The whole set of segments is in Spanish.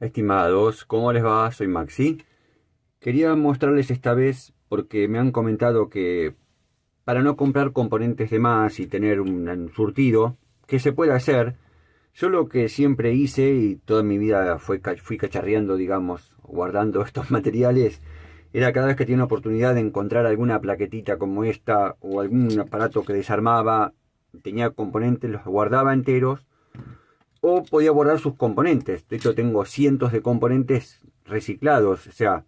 Estimados, ¿cómo les va? Soy Maxi. Quería mostrarles esta vez porque me han comentado que para no comprar componentes de más y tener un surtido, que se puede hacer, yo lo que siempre hice y toda mi vida fue, fui cacharreando, digamos, guardando estos materiales, era cada vez que tenía oportunidad de encontrar alguna plaquetita como esta o algún aparato que desarmaba, tenía componentes, los guardaba enteros o podía borrar sus componentes. De hecho, tengo cientos de componentes reciclados, o sea,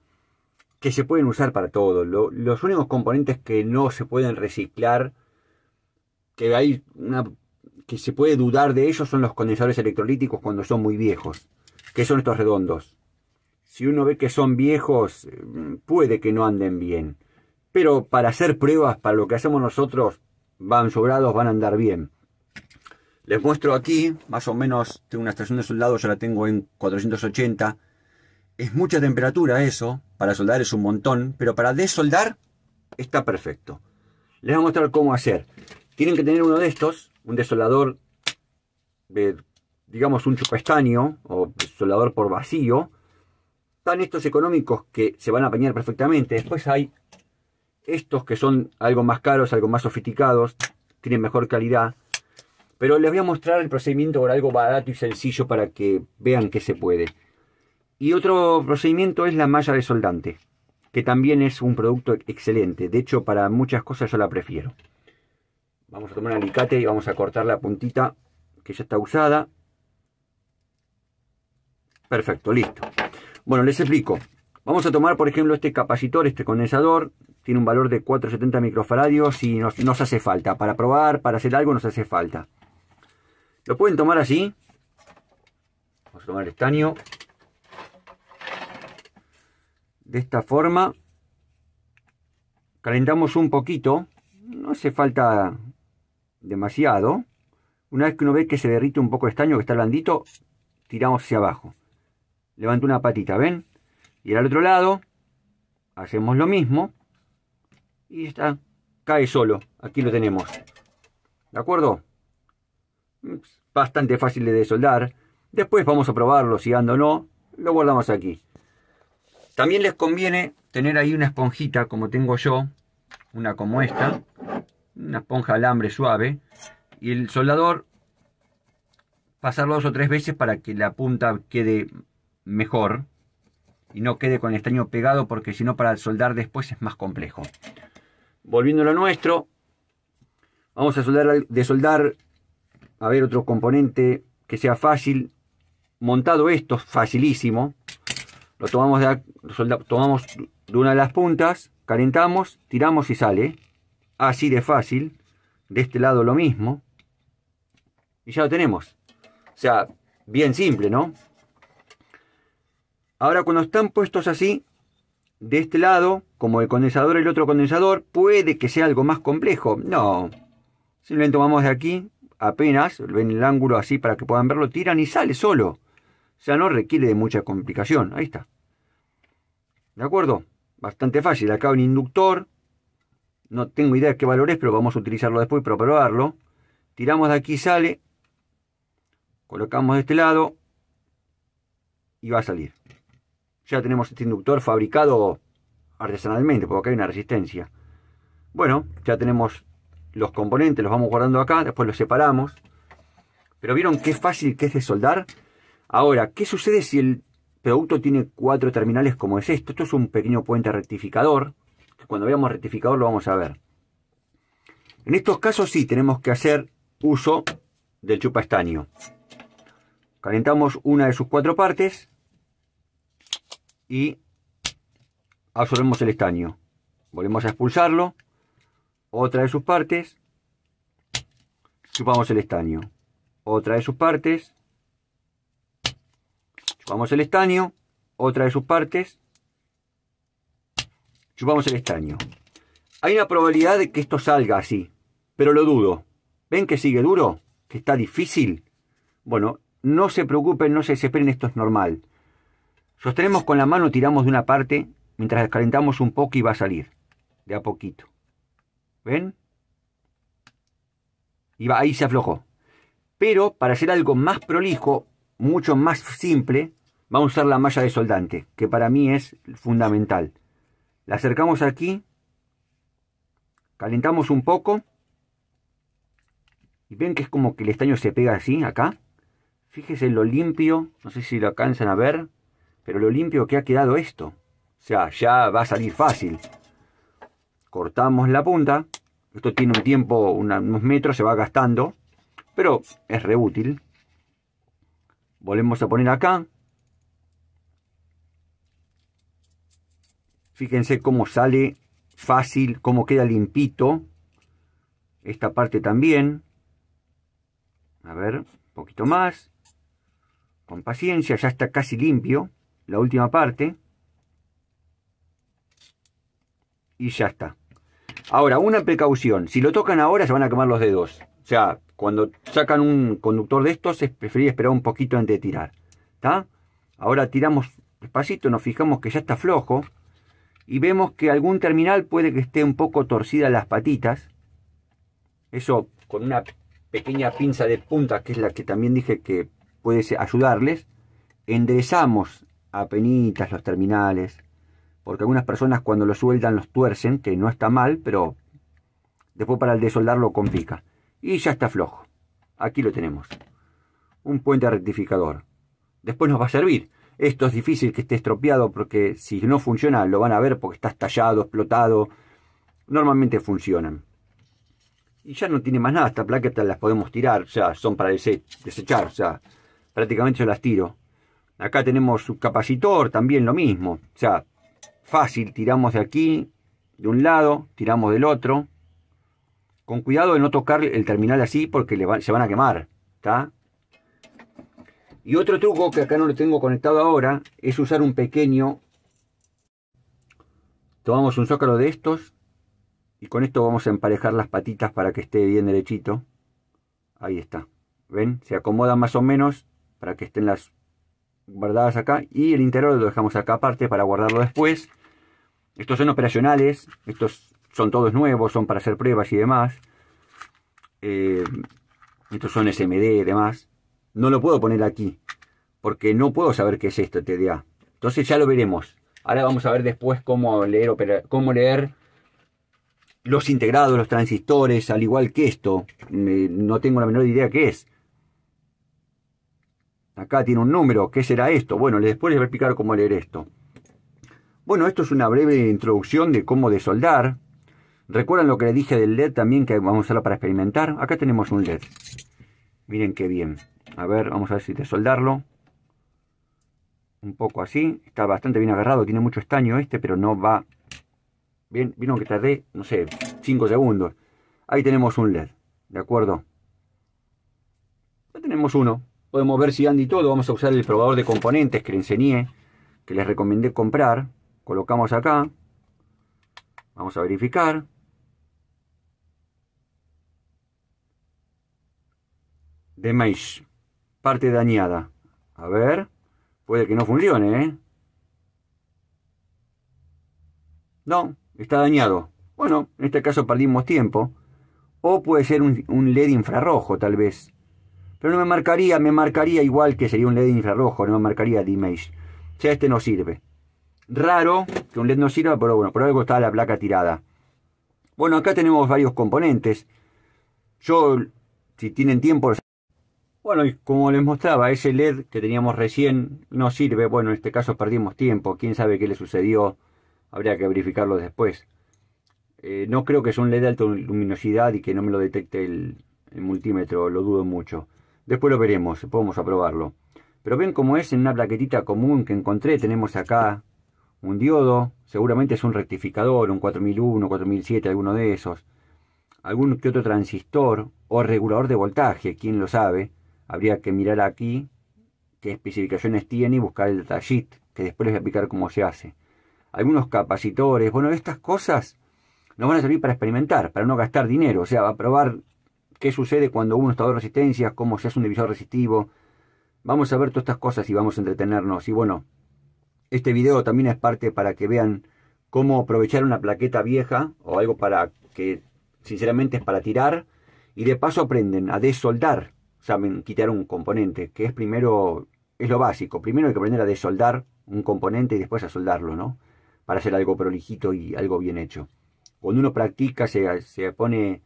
que se pueden usar para todo. los únicos componentes que no se pueden reciclar, que hay que se puede dudar de ellos, son los condensadores electrolíticos cuando son muy viejos, que son estos redondos. Si uno ve que son viejos, mm, puede que no anden bien. Pero para hacer pruebas, para lo que hacemos nosotros, van sobrados, van a andar bien. Les muestro aquí, más o menos, tengo una estación de soldado, ya la tengo en 480. Es mucha temperatura eso, para soldar es un montón, pero para desoldar está perfecto. Les voy a mostrar cómo hacer. Tienen que tener uno de estos, un desolador de, digamos, un chupestaño o desolador por vacío. Están estos económicos que se van a apañar perfectamente. Después hay estos que son algo más caros, algo más sofisticados, tienen mejor calidad. Pero les voy a mostrar el procedimiento por algo barato y sencillo para que vean que se puede. Y otro procedimiento es la malla de soldante, que también es un producto excelente. De hecho, para muchas cosas yo la prefiero. Vamos a tomar un alicate y vamos a cortar la puntita que ya está usada. Perfecto, listo. Bueno, les explico. Vamos a tomar, por ejemplo, este capacitor, este condensador. Tiene un valor de 470 microfaradios y nos hace falta. Para probar, para hacer algo, nos hace falta. Lo pueden tomar así. Vamos a tomar el estaño. De esta forma. Calentamos un poquito. No hace falta demasiado. Una vez que uno ve que se derrite un poco el estaño, que está blandito, tiramos hacia abajo. levanta una patita, ¿ven? Y al otro lado, hacemos lo mismo. Y está, cae solo. Aquí lo tenemos. ¿De acuerdo? bastante fácil de soldar. Después vamos a probarlo, si anda o no, lo guardamos aquí. También les conviene tener ahí una esponjita como tengo yo, una como esta, una esponja alambre suave, y el soldador pasarlo dos o tres veces para que la punta quede mejor y no quede con el estaño pegado porque si no para soldar después es más complejo. Volviendo a lo nuestro, vamos a soldar, de soldar ver otro componente que sea fácil. Montado esto, facilísimo. Lo tomamos de, tomamos de una de las puntas, calentamos, tiramos y sale. Así de fácil. De este lado lo mismo. Y ya lo tenemos. O sea, bien simple, ¿no? Ahora cuando están puestos así, de este lado, como el condensador y el otro condensador, puede que sea algo más complejo. No. Simplemente tomamos de aquí apenas, ven el ángulo así para que puedan verlo, tiran y sale solo. O sea, no requiere de mucha complicación. Ahí está. ¿De acuerdo? Bastante fácil. Acá un inductor. No tengo idea qué valor es, pero vamos a utilizarlo después para probarlo. Tiramos de aquí, sale. Colocamos de este lado. Y va a salir. Ya tenemos este inductor fabricado artesanalmente, porque acá hay una resistencia. Bueno, ya tenemos los componentes los vamos guardando acá, después los separamos. Pero vieron qué fácil que es de soldar. Ahora, ¿qué sucede si el producto tiene cuatro terminales como es esto? Esto es un pequeño puente rectificador. Que cuando veamos rectificador lo vamos a ver. En estos casos sí tenemos que hacer uso del chupa estaño. Calentamos una de sus cuatro partes y absorbemos el estaño. Volvemos a expulsarlo otra de sus partes, chupamos el estaño. Otra de sus partes, chupamos el estaño. Otra de sus partes, chupamos el estaño. Hay una probabilidad de que esto salga así, pero lo dudo. ¿Ven que sigue duro? ¿Que está difícil? Bueno, no se preocupen, no se desesperen, esto es normal. Sostenemos con la mano, tiramos de una parte, mientras descalentamos un poco y va a salir, de a poquito. ¿Ven? Y va, ahí se aflojó. Pero para hacer algo más prolijo, mucho más simple, vamos a usar la malla de soldante, que para mí es fundamental. La acercamos aquí, calentamos un poco, y ven que es como que el estaño se pega así, acá. Fíjese lo limpio, no sé si lo alcanzan a ver, pero lo limpio que ha quedado esto. O sea, ya va a salir fácil cortamos la punta. Esto tiene un tiempo, unos metros, se va gastando, pero es reútil. Volvemos a poner acá. Fíjense cómo sale fácil, cómo queda limpito. Esta parte también. A ver, un poquito más. Con paciencia, ya está casi limpio. La última parte. Y ya está. Ahora, una precaución, si lo tocan ahora se van a quemar los dedos. O sea, cuando sacan un conductor de estos es preferible esperar un poquito antes de tirar. Ahora tiramos despacito, nos fijamos que ya está flojo y vemos que algún terminal puede que esté un poco torcida las patitas. Eso con una pequeña pinza de punta, que es la que también dije que puede ayudarles. Enderezamos a penitas los terminales porque algunas personas cuando lo sueldan los tuercen, que no está mal, pero después para el desoldarlo complica. Y ya está flojo. Aquí lo tenemos. Un puente rectificador. Después nos va a servir. Esto es difícil que esté estropeado porque si no funciona lo van a ver porque está estallado, explotado. Normalmente funcionan. Y ya no tiene más nada. Estas plaquetas las podemos tirar. O sea, son para desechar. O sea, prácticamente yo las tiro. Acá tenemos su capacitor, también lo mismo. O sea, Fácil, tiramos de aquí, de un lado, tiramos del otro. Con cuidado de no tocar el terminal así porque se van a quemar. Y otro truco que acá no lo tengo conectado ahora es usar un pequeño... Tomamos un zócalo de estos y con esto vamos a emparejar las patitas para que esté bien derechito. Ahí está. ¿Ven? Se acomoda más o menos para que estén las guardadas acá y el interior lo dejamos acá aparte para guardarlo después. Estos son operacionales, estos son todos nuevos, son para hacer pruebas y demás. Eh, estos son SMD y demás. No lo puedo poner aquí, porque no puedo saber qué es esto TDA. Entonces ya lo veremos. Ahora vamos a ver después cómo leer, cómo leer los integrados, los transistores, al igual que esto. no tengo la menor idea qué es. Acá tiene un número, ¿qué será esto? Bueno, después les voy a explicar cómo leer esto. Bueno, esto es una breve introducción de cómo desoldar. ¿Recuerdan lo que le dije del LED también que vamos a usarlo para experimentar? Acá tenemos un LED. Miren qué bien. A ver, vamos a ver si desoldarlo. Un poco así. Está bastante bien agarrado. Tiene mucho estaño este, pero no va... Bien, Vino que tardé, no sé, 5 segundos. Ahí tenemos un LED. ¿De acuerdo? Ya tenemos uno. Podemos ver si anda y todo. Vamos a usar el probador de componentes que le enseñé, que les recomendé comprar colocamos acá, vamos a verificar. DEMAIS. parte dañada. A ver, puede que no funcione, ¿eh? No, está dañado. Bueno, en este caso perdimos tiempo. O puede ser un, LED infrarrojo, tal vez. Pero no me marcaría, me marcaría igual que sería un LED infrarrojo, no me marcaría de O sea, este no sirve. Raro que un LED no sirva, pero bueno, por algo está la placa tirada. Bueno, acá tenemos varios componentes. Yo, si tienen tiempo... Bueno, y como les mostraba, ese LED que teníamos recién no sirve. Bueno, en este caso perdimos tiempo. ¿Quién sabe qué le sucedió? Habría que verificarlo después. Eh, no creo que sea un LED de alta luminosidad y que no me lo detecte el, multímetro. Lo dudo mucho. Después lo veremos, podemos aprobarlo. Pero ven cómo es en una plaquetita común que encontré. Tenemos acá un diodo, seguramente es un rectificador, un 4001, 4007, alguno de esos, algún que otro transistor o regulador de voltaje, quién lo sabe, habría que mirar aquí qué especificaciones tiene y buscar el detallito, que después les voy a explicar cómo se hace. Algunos capacitores, bueno, estas cosas nos van a servir para experimentar, para no gastar dinero, o sea, a probar qué sucede cuando uno está de resistencias, cómo se hace un divisor resistivo. Vamos a ver todas estas cosas y vamos a entretenernos. Y bueno, este video también es parte para que vean cómo aprovechar una plaqueta vieja o algo para que sinceramente es para tirar y de paso aprenden a desoldar, saben quitar un componente, que es primero es lo básico, primero hay que aprender a desoldar un componente y después a soldarlo, ¿no? Para hacer algo prolijito y algo bien hecho. Cuando uno practica se, se pone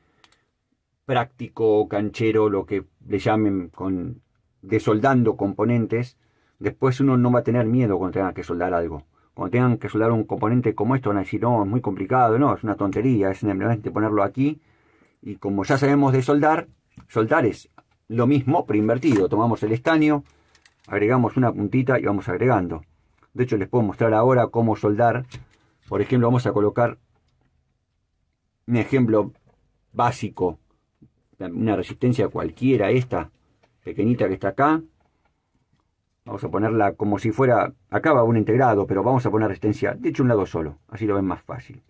práctico, canchero, lo que le llamen con desoldando componentes Después uno no va a tener miedo cuando tenga que soldar algo. Cuando tengan que soldar un componente como esto, van a decir, no, es muy complicado, no, es una tontería, es simplemente ponerlo aquí. Y como ya sabemos de soldar, soldar es lo mismo, pero invertido. Tomamos el estaño, agregamos una puntita y vamos agregando. De hecho, les puedo mostrar ahora cómo soldar. Por ejemplo, vamos a colocar un ejemplo básico. Una resistencia cualquiera, esta pequeñita que está acá. Vamos a ponerla como si fuera, acá va un integrado, pero vamos a poner resistencia, de hecho un lado solo, así lo ven más fácil.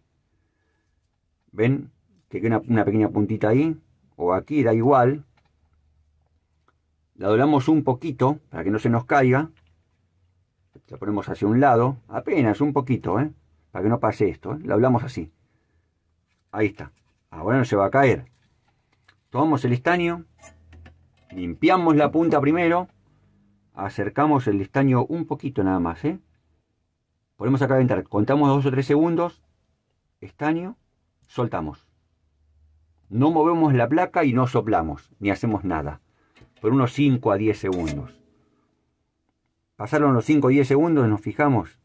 ¿Ven? Que queda una, pequeña puntita ahí, o aquí, da igual. La doblamos un poquito, para que no se nos caiga. La ponemos hacia un lado, apenas un poquito, ¿eh? Para que no pase esto, ¿eh? La doblamos así. Ahí está. Ahora no se va a caer. Tomamos el estaño, limpiamos la punta primero, acercamos el estaño un poquito nada más, ¿eh? Ponemos a calentar, contamos dos o tres segundos, estaño, soltamos. No movemos la placa y no soplamos, ni hacemos nada. Por unos 5 a 10 segundos. Pasaron los 5 o 10 segundos, nos fijamos.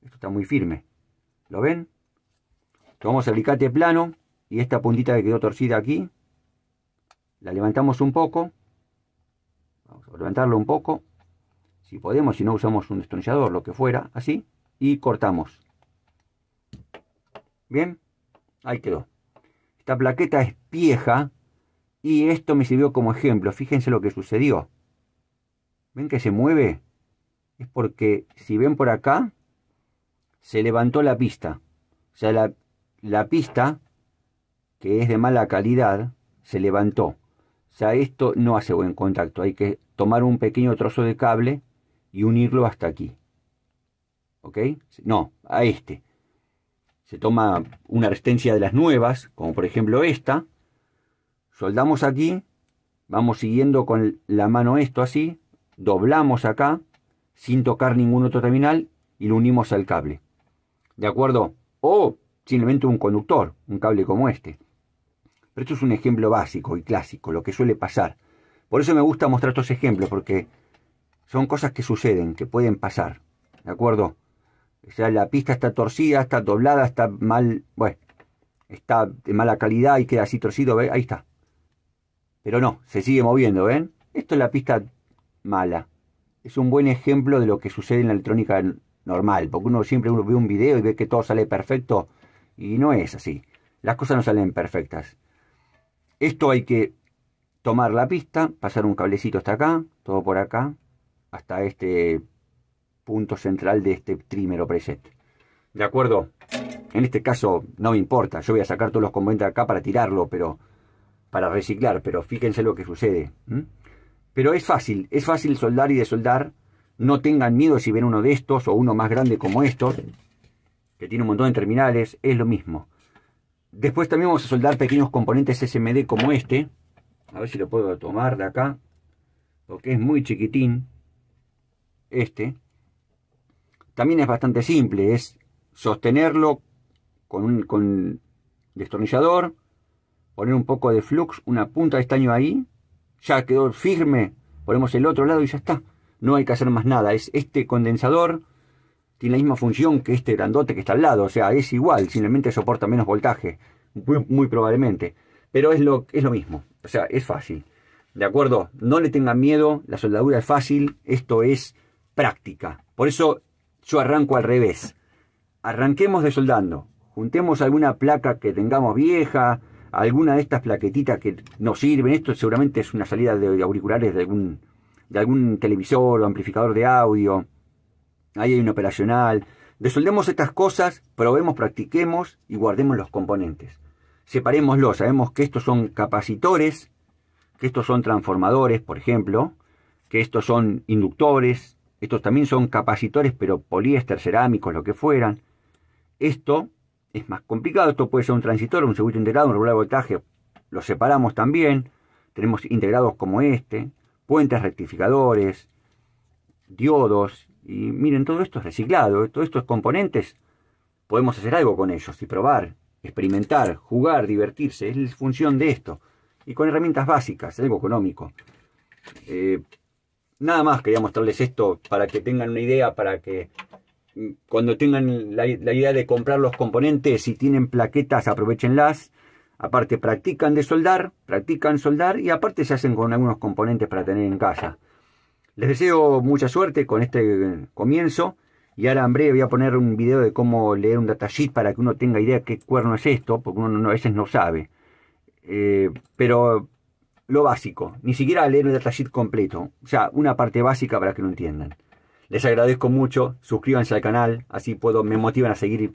Esto está muy firme. ¿Lo ven? Tomamos el alicate plano y esta puntita que quedó torcida aquí. La levantamos un poco Vamos a levantarlo un poco. Si podemos, si no usamos un destornillador, lo que fuera, así. Y cortamos. Bien, ahí quedó. Esta plaqueta es vieja y esto me sirvió como ejemplo. Fíjense lo que sucedió. ¿Ven que se mueve? Es porque, si ven por acá, se levantó la pista. O sea, la pista, que es de mala calidad, se levantó sea, esto no hace buen contacto, hay que tomar un pequeño trozo de cable y unirlo hasta aquí. ¿Ok? No, a este. Se toma una resistencia de las nuevas, como por ejemplo esta. Soldamos aquí, vamos siguiendo con la mano esto así, doblamos acá, sin tocar ningún otro terminal, y lo unimos al cable. ¿De acuerdo? O simplemente un conductor, un cable como este. Pero esto es un ejemplo básico y clásico, lo que suele pasar. Por eso me gusta mostrar estos ejemplos, porque son cosas que suceden, que pueden pasar. ¿De acuerdo? O sea, la pista está torcida, está doblada, está mal, bueno, está de mala calidad y queda así torcido, ve ahí está. Pero no, se sigue moviendo, ¿ven? Esto es la pista mala. Es un buen ejemplo de lo que sucede en la electrónica normal, porque uno siempre uno ve un video y ve que todo sale perfecto y no es así. Las cosas no salen perfectas. Esto hay que tomar la pista, pasar un cablecito hasta acá, todo por acá, hasta este punto central de este trímero preset. ¿De acuerdo? En este caso no me importa, yo voy a sacar todos los componentes de acá para tirarlo, pero para reciclar, pero fíjense lo que sucede. Pero es fácil, es fácil soldar y desoldar. No tengan miedo si ven uno de estos o uno más grande como estos, que tiene un montón de terminales, es lo mismo. Después también vamos a soldar pequeños componentes SMD como este. A ver si lo puedo tomar de acá. Porque es muy chiquitín. Este. También es bastante simple. Es sostenerlo con un destornillador. Poner un poco de flux, una punta de estaño ahí. Ya quedó firme. Ponemos el otro lado y ya está. No hay que hacer más nada. Es este condensador tiene la misma función que este grandote que está al lado, o sea, es igual, simplemente soporta menos voltaje, muy, probablemente. Pero es lo, es lo mismo, o sea, es fácil. ¿De acuerdo? No le tengan miedo, la soldadura es fácil, esto es práctica. Por eso yo arranco al revés. Arranquemos de soldando, juntemos alguna placa que tengamos vieja, alguna de estas plaquetitas que nos sirven, esto seguramente es una salida de auriculares de algún, de algún televisor o amplificador de audio ahí hay un operacional. Resolvemos estas cosas, probemos, practiquemos y guardemos los componentes. Separémoslo, sabemos que estos son capacitores, que estos son transformadores, por ejemplo, que estos son inductores, estos también son capacitores, pero poliéster, cerámicos, lo que fueran. Esto es más complicado, esto puede ser un transitor, un circuito integrado, un regular de voltaje, los separamos también, tenemos integrados como este, puentes rectificadores, diodos y miren, todo esto es reciclado, todos estos componentes podemos hacer algo con ellos y probar, experimentar, jugar, divertirse, es función de esto. Y con herramientas básicas, algo económico. Eh, nada más quería mostrarles esto para que tengan una idea, para que mm, cuando tengan la, la idea de comprar los componentes, si tienen plaquetas, aprovechenlas. Aparte, practican de soldar, practican soldar y aparte se hacen con algunos componentes para tener en casa. Les deseo mucha suerte con este eh, comienzo. Y ahora en breve voy a poner un video de cómo leer un datasheet para que uno tenga idea qué cuerno es esto, porque uno a veces no sabe. Eh, pero lo básico, ni siquiera leer un datasheet completo, o sea, una parte básica para que lo entiendan. Les agradezco mucho, suscríbanse al canal, así puedo, me motivan a seguir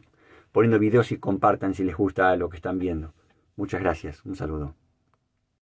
poniendo videos y compartan si les gusta lo que están viendo. Muchas gracias, un saludo.